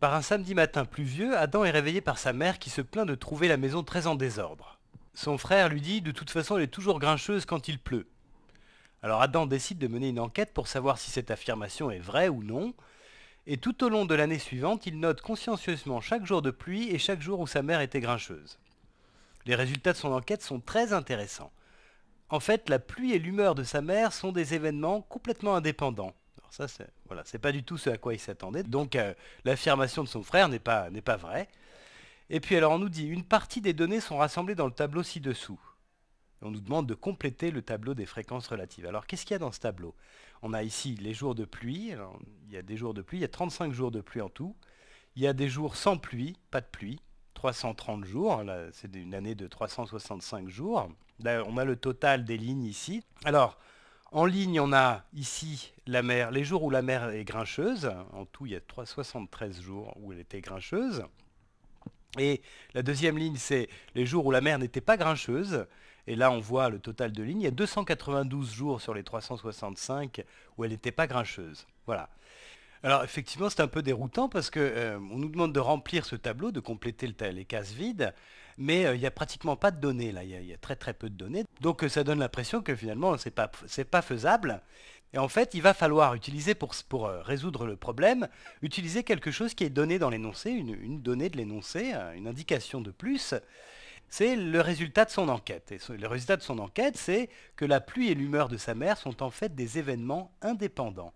Par un samedi matin pluvieux, Adam est réveillé par sa mère qui se plaint de trouver la maison très en désordre. Son frère lui dit de toute façon elle est toujours grincheuse quand il pleut. Alors Adam décide de mener une enquête pour savoir si cette affirmation est vraie ou non, et tout au long de l'année suivante, il note consciencieusement chaque jour de pluie et chaque jour où sa mère était grincheuse. Les résultats de son enquête sont très intéressants. En fait, la pluie et l'humeur de sa mère sont des événements complètement indépendants. Alors ça, c'est voilà, pas du tout ce à quoi il s'attendait. Donc euh, l'affirmation de son frère n'est pas, pas vraie. Et puis alors on nous dit, une partie des données sont rassemblées dans le tableau ci-dessous. On nous demande de compléter le tableau des fréquences relatives. Alors qu'est-ce qu'il y a dans ce tableau On a ici les jours de pluie. il y a des jours de pluie, il y a 35 jours de pluie en tout. Il y a des jours sans pluie, pas de pluie, 330 jours. c'est une année de 365 jours. Là, on a le total des lignes ici. Alors, en ligne, on a ici la mer, les jours où la mer est grincheuse. En tout, il y a 373 jours où elle était grincheuse. Et la deuxième ligne, c'est les jours où la mer n'était pas grincheuse. Et là, on voit le total de lignes. Il y a 292 jours sur les 365 où elle n'était pas grincheuse. Voilà. Alors effectivement, c'est un peu déroutant parce qu'on euh, nous demande de remplir ce tableau, de compléter les cases vides, mais euh, il n'y a pratiquement pas de données là. Il y, a très très peu de données, donc euh, ça donne l'impression que finalement c'est pas pas faisable. Et en fait, il va falloir utiliser pour, résoudre le problème, utiliser quelque chose qui est donné dans l'énoncé, une, donnée de l'énoncé, une indication de plus. C'est le résultat de son enquête. Et le résultat de son enquête, c'est que la pluie et l'humeur de sa mère sont en fait des événements indépendants.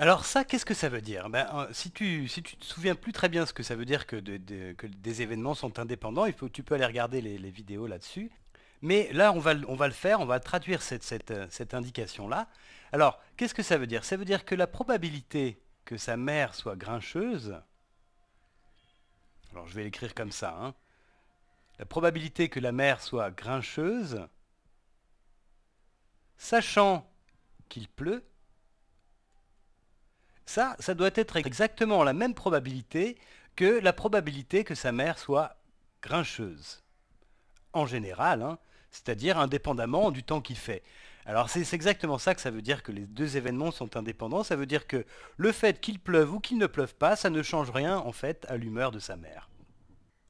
Alors ça, qu'est-ce que ça veut dire ben, euh, si, tu, si tu te souviens plus très bien ce que ça veut dire que, des événements sont indépendants, il faut, tu peux aller regarder les, vidéos là-dessus. Mais là, on va, on va, le faire, on va traduire cette, cette, euh, indication-là. Alors, qu'est-ce que ça veut dire Ça veut dire que la probabilité que sa mère soit grincheuse, alors je vais l'écrire comme ça, hein, la probabilité que la mère soit grincheuse, sachant qu'il pleut, ça, ça doit être exactement la même probabilité que la probabilité que sa mère soit grincheuse. En général, hein, c'est-à-dire indépendamment du temps qu'il fait. Alors c'est exactement ça que ça veut dire que les deux événements sont indépendants. Ça veut dire que le fait qu'il pleuve ou qu'il ne pleuve pas, ça ne change rien en fait à l'humeur de sa mère.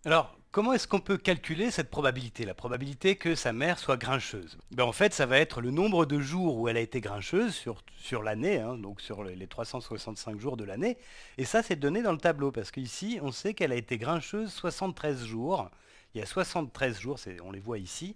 Alors, comment est-ce qu'on peut calculer cette probabilité, la probabilité que sa mère soit grincheuse ben, En fait, ça va être le nombre de jours où elle a été grincheuse sur, sur l'année, hein, donc sur les 365 jours de l'année. Et ça, c'est donné dans le tableau, parce qu'ici, on sait qu'elle a été grincheuse 73 jours. Il y a 73 jours, on les voit ici,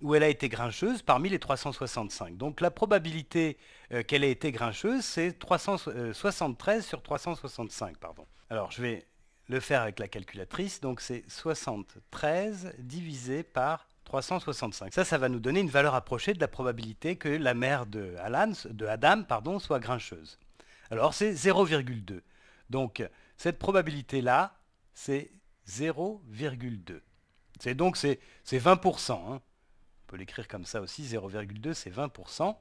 où elle a été grincheuse parmi les 365. Donc la probabilité euh, qu'elle ait été grincheuse, c'est 73 euh, sur 365. Pardon. Alors, je vais le faire avec la calculatrice. Donc c'est 73 divisé par 365. Ça, ça va nous donner une valeur approchée de la probabilité que la mère de, Alan, de Adam pardon, soit grincheuse. Alors c'est 0,2. Donc cette probabilité-là, c'est 0,2. C'est donc c'est 20%. Hein. On peut l'écrire comme ça aussi, 0,2 c'est 20%.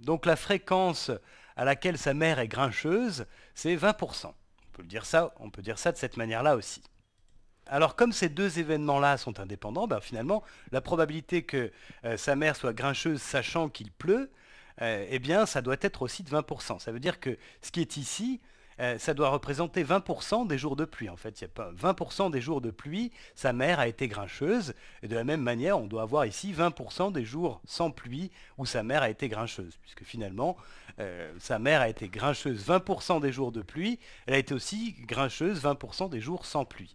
Donc la fréquence à laquelle sa mère est grincheuse, c'est 20% peut dire ça, on peut dire ça de cette manière-là aussi. Alors comme ces deux événements-là sont indépendants, ben, finalement, la probabilité que euh, sa mère soit grincheuse sachant qu'il pleut, euh, eh bien, ça doit être aussi de 20%. Ça veut dire que ce qui est ici, euh, ça doit représenter 20% des jours de pluie. En fait, il y a pas 20% des jours de pluie, sa mère a été grincheuse. Et de la même manière, on doit avoir ici 20% des jours sans pluie où sa mère a été grincheuse, puisque finalement, euh, sa mère a été grincheuse 20% des jours de pluie. Elle a été aussi grincheuse 20% des jours sans pluie.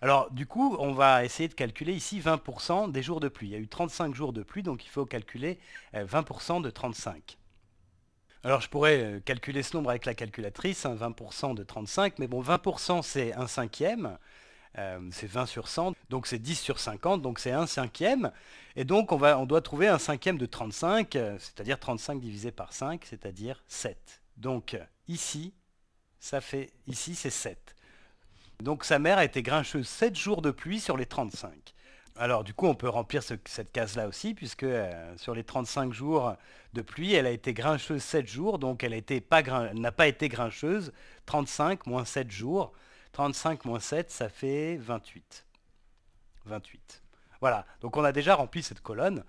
Alors du coup, on va essayer de calculer ici 20% des jours de pluie. Il y a eu 35 jours de pluie, donc il faut calculer 20% euh, de 35. Alors je pourrais euh, calculer ce nombre avec la calculatrice, 20% hein, de 35, mais bon, 20% c'est un cinquième, euh, c'est 20 sur 100, donc c'est 10 sur 50, donc c'est un cinquième, et donc on, va, on doit trouver un cinquième de 35, euh, c'est-à-dire 35 divisé par 5, c'est-à-dire 7. Donc ici, ça fait, ici c'est 7. Donc sa mère a été grincheuse 7 jours de pluie sur les 35. Alors du coup, on peut remplir cette case-là aussi, puisque euh, sur les 35 jours de pluie, elle a été grincheuse 7 jours, donc elle a pas n'a pas été grincheuse. 35 moins 7 jours. 35 moins 7, ça fait 28. 28. Voilà, donc on a déjà rempli cette colonne.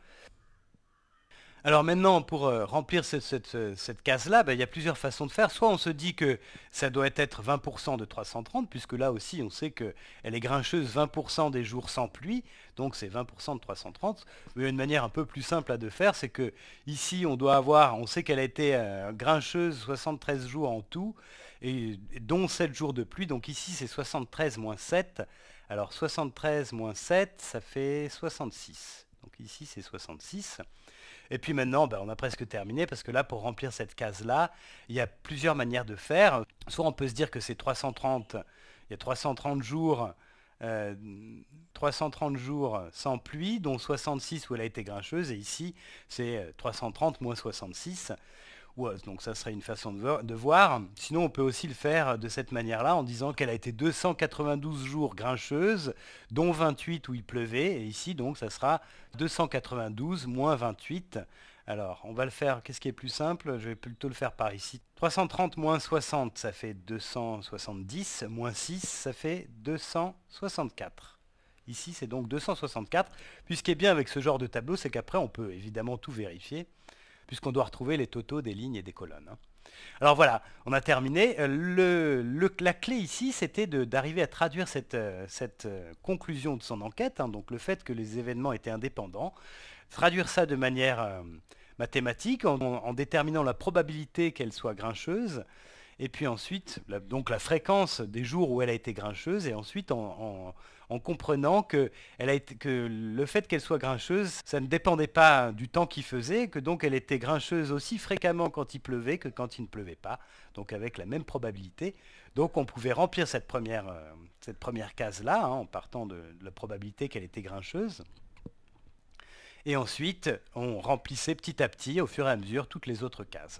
Alors maintenant, pour euh, remplir cette, case-là, ben, il y a plusieurs façons de faire. Soit on se dit que ça doit être 20% de 330, puisque là aussi on sait qu'elle est grincheuse 20% des jours sans pluie, donc c'est 20% de 330. Mais une manière un peu plus simple à de faire, c'est qu'ici, on doit avoir, on sait qu'elle a été euh, grincheuse 73 jours en tout, et, dont 7 jours de pluie, donc ici c'est 73 moins 7. Alors 73 moins 7, ça fait 66. Donc ici c'est 66. Et puis maintenant, ben, on a presque terminé parce que là, pour remplir cette case-là, il y a plusieurs manières de faire. Soit on peut se dire que c'est 330, il y a 330 jours, 330 euh, jours sans pluie, dont 66 où elle a été grincheuse, et ici, c'est 330 euh, moins 66. Donc ça serait une façon de voir. Sinon, on peut aussi le faire euh, de cette manière-là en disant qu'elle a été 292 jours grincheuse, dont 28 où il pleuvait. Et ici, donc, ça sera 292 moins 28. Alors, on va le faire, qu'est-ce qui est plus simple Je vais plutôt le faire par ici. 330 moins 60, ça fait 270, moins 6, ça fait 264. Ici, c'est donc 264. Puis ce qui est bien avec ce genre de tableau, c'est qu'après, on peut évidemment tout vérifier puisqu'on doit retrouver les totaux des lignes et des colonnes. Hein. Alors voilà, on a terminé. Euh, la clé ici, c'était d'arriver à traduire cette, euh, euh, conclusion de son enquête, hein. donc le fait que les événements étaient indépendants, traduire ça de manière mathématique en, déterminant la probabilité qu'elle soit grincheuse, et puis ensuite, la, donc la fréquence des jours où elle a été grincheuse, et ensuite en en comprenant que, le fait qu'elle soit grincheuse, ça ne dépendait pas du temps qu'il faisait, que donc elle était grincheuse aussi fréquemment quand il pleuvait que quand il ne pleuvait pas, donc avec la même probabilité. Donc on pouvait remplir cette première, euh, cette première case-là, hein, en partant de la probabilité qu'elle était grincheuse. Et ensuite, on remplissait petit à petit, au fur et à mesure, toutes les autres cases.